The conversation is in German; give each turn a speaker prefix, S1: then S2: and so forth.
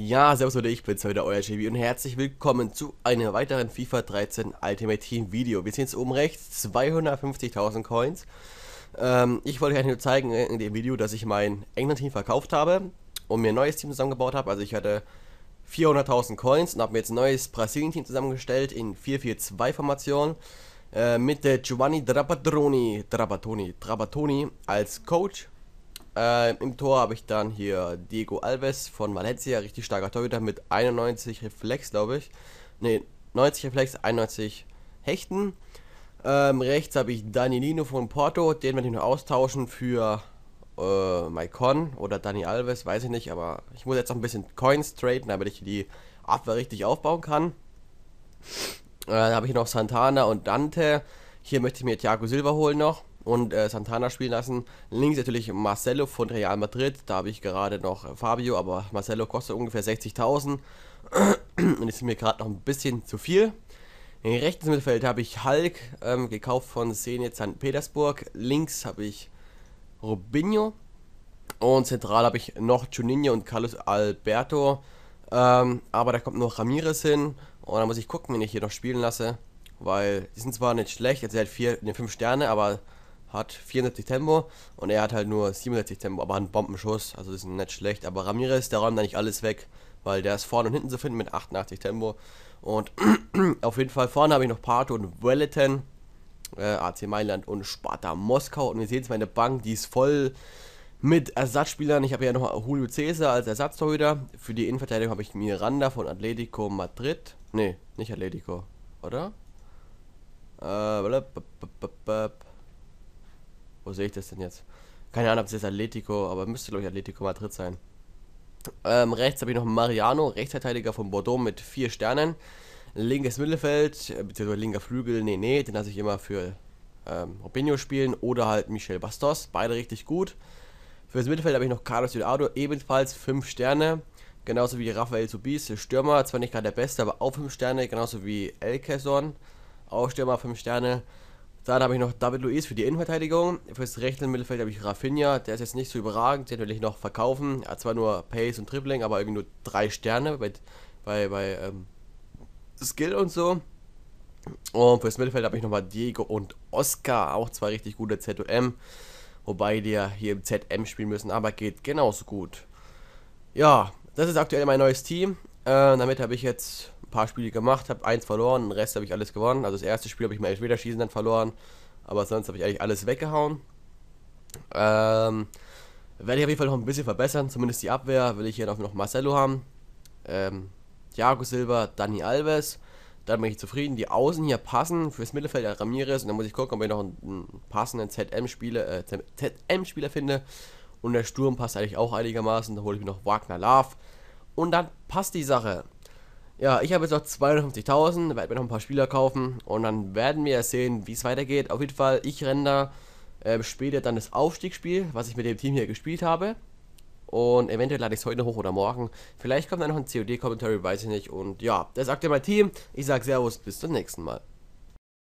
S1: Ja, servus Leute, ich bin's heute, euer JB und herzlich willkommen zu einem weiteren FIFA 13 Ultimate Team Video. Wir sehen es oben rechts, 250.000 Coins. Ähm, ich wollte euch nur zeigen in dem Video, dass ich mein England-Team verkauft habe und mir ein neues Team zusammengebaut habe. Also ich hatte 400.000 Coins und habe mir jetzt ein neues Brasilien-Team zusammengestellt in 4-4-2-Formation äh, mit der Giovanni Drabatoni, Drabatoni, Drabatoni als Coach äh, Im Tor habe ich dann hier Diego Alves von Valencia, richtig starker Torhüter mit 91 Reflex, glaube ich. Ne, 90 Reflex, 91 Hechten. Ähm, rechts habe ich Danilino von Porto, den werde ich noch austauschen für äh, Maicon oder Dani Alves, weiß ich nicht, aber ich muss jetzt noch ein bisschen Coins traden, damit ich die Abwehr richtig aufbauen kann. Äh, dann habe ich noch Santana und Dante. Hier möchte ich mir Thiago Silva holen noch und äh, Santana spielen lassen. Links natürlich Marcelo von Real Madrid, da habe ich gerade noch Fabio, aber Marcelo kostet ungefähr 60.000 und ist mir gerade noch ein bisschen zu viel. In rechten Mittelfeld habe ich Hulk ähm, gekauft von Senet St. Petersburg. Links habe ich Robinho und zentral habe ich noch Juninho und Carlos Alberto. Ähm, aber da kommt noch Ramirez hin und da muss ich gucken, wen ich hier noch spielen lasse weil die sind zwar nicht schlecht, also er hat vier, Sterne, aber hat 74 Tempo und er hat halt nur 67 Tempo, aber hat einen Bombenschuss, also ist nicht schlecht. Aber Ramirez, der räumt da nicht alles weg, weil der ist vorne und hinten zu finden mit 88 Tempo. Und auf jeden Fall vorne habe ich noch Pato und Wellington, äh, AC Mailand und Sparta Moskau. Und ihr seht es meine Bank, die ist voll mit Ersatzspielern. Ich habe ja noch Julio Cesar als Ersatztorhüter. Für die Innenverteidigung habe ich Miranda von Atletico Madrid. Ne, nicht Atletico, oder? Äh, wo sehe ich das denn jetzt? Keine Ahnung, ob es jetzt Atletico, aber müsste, glaube ich, Atletico Madrid sein. Ähm, rechts habe ich noch Mariano, Rechtsverteidiger von Bordeaux mit vier Sternen. Linkes Mittelfeld, äh, beziehungsweise linker Flügel, nee, nee, den lasse ich immer für ähm, Robinho spielen oder halt Michel Bastos, beide richtig gut. Für das Mittelfeld habe ich noch Carlos Delgado, ebenfalls 5 Sterne. Genauso wie Rafael Subis, Stürmer, zwar nicht gerade der Beste, aber auch 5 Sterne. Genauso wie El Cason, auch Stürmer 5 Sterne. Dann habe ich noch David Luiz für die Innenverteidigung. Fürs rechte Mittelfeld habe ich Rafinha. Der ist jetzt nicht so überragend. Den will ich noch verkaufen. Er hat zwar nur Pace und Dribbling, aber irgendwie nur drei Sterne bei, bei, bei ähm, Skill und so. Und fürs Mittelfeld habe ich nochmal Diego und Oscar. Auch zwei richtig gute ZOM. Wobei die ja hier im ZM spielen müssen. Aber geht genauso gut. Ja, das ist aktuell mein neues Team. Äh, damit habe ich jetzt ein paar Spiele gemacht, habe eins verloren, den Rest habe ich alles gewonnen. Also das erste Spiel habe ich mal schießen dann verloren, aber sonst habe ich eigentlich alles weggehauen. Ähm, werde ich auf jeden Fall noch ein bisschen verbessern, zumindest die Abwehr will ich hier noch, Marcelo haben. Ähm, Thiago Silva, Dani Alves, dann bin ich zufrieden. Die Außen hier passen fürs Mittelfeld der Ramirez und dann muss ich gucken, ob ich noch einen, einen passenden ZM-Spieler äh, ZM finde. Und der Sturm passt eigentlich auch einigermaßen. Da hole ich mir noch Wagner Love. Und dann passt die Sache. Ja, ich habe jetzt noch 250.000, werde mir noch ein paar Spieler kaufen und dann werden wir sehen, wie es weitergeht. Auf jeden Fall, ich renne da äh, später dann das Aufstiegsspiel, was ich mit dem Team hier gespielt habe. Und eventuell lade ich es heute noch hoch oder morgen. Vielleicht kommt dann noch ein COD-Commentary, weiß ich nicht. Und ja, das sagt aktuell mein Team. Ich sage Servus, bis zum nächsten Mal.